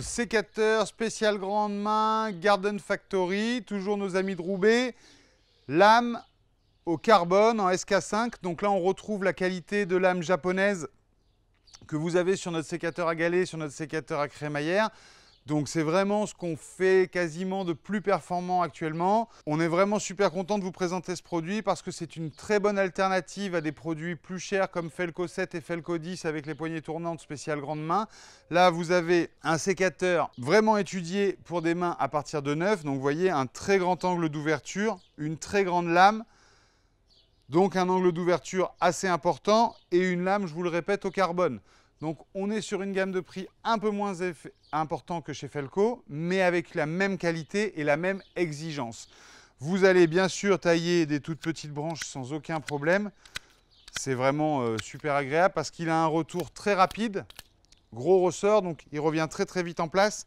sécateur spécial grande main Garden Factory, toujours nos amis de Roubaix. Lame au carbone en SK5. Donc là, on retrouve la qualité de lame japonaise que vous avez sur notre sécateur à galets, sur notre sécateur à crémaillère. Donc c'est vraiment ce qu'on fait quasiment de plus performant actuellement. On est vraiment super content de vous présenter ce produit parce que c'est une très bonne alternative à des produits plus chers comme Felco 7 et Felco 10 avec les poignées tournantes spéciales grande main. Là, vous avez un sécateur vraiment étudié pour des mains à partir de 9. Donc vous voyez un très grand angle d'ouverture, une très grande lame. Donc un angle d'ouverture assez important et une lame, je vous le répète, au carbone. Donc on est sur une gamme de prix un peu moins important que chez Felco, mais avec la même qualité et la même exigence. Vous allez bien sûr tailler des toutes petites branches sans aucun problème. C'est vraiment euh, super agréable parce qu'il a un retour très rapide, gros ressort, donc il revient très très vite en place.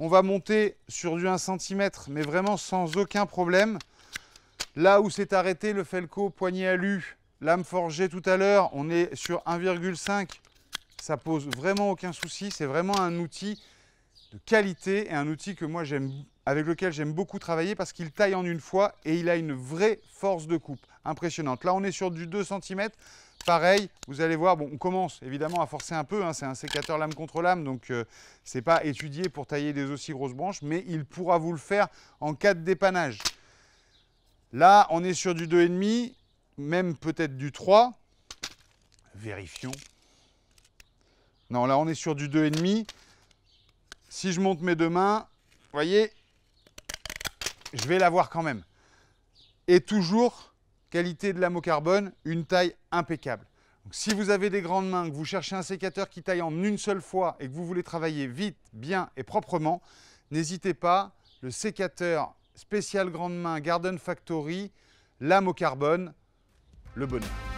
On va monter sur du 1 cm, mais vraiment sans aucun problème. Là où s'est arrêté le Felco poignée alu, lame forgée tout à l'heure, on est sur 1,5 ça pose vraiment aucun souci. C'est vraiment un outil de qualité et un outil que moi j'aime, avec lequel j'aime beaucoup travailler parce qu'il taille en une fois et il a une vraie force de coupe impressionnante. Là, on est sur du 2 cm. Pareil, vous allez voir, bon, on commence évidemment à forcer un peu, hein. c'est un sécateur lame contre lame, donc ce euh, c'est pas étudié pour tailler des aussi grosses branches, mais il pourra vous le faire en cas de dépannage. Là, on est sur du 2,5, même peut-être du 3. Vérifions. Non, là, on est sur du 2,5. Si je monte mes deux mains, vous voyez, je vais l'avoir quand même. Et toujours, qualité de lame carbone, une taille impeccable. Donc, si vous avez des grandes mains, que vous cherchez un sécateur qui taille en une seule fois et que vous voulez travailler vite, bien et proprement, n'hésitez pas, le sécateur spécial grande main Garden Factory, lame carbone, le bonheur.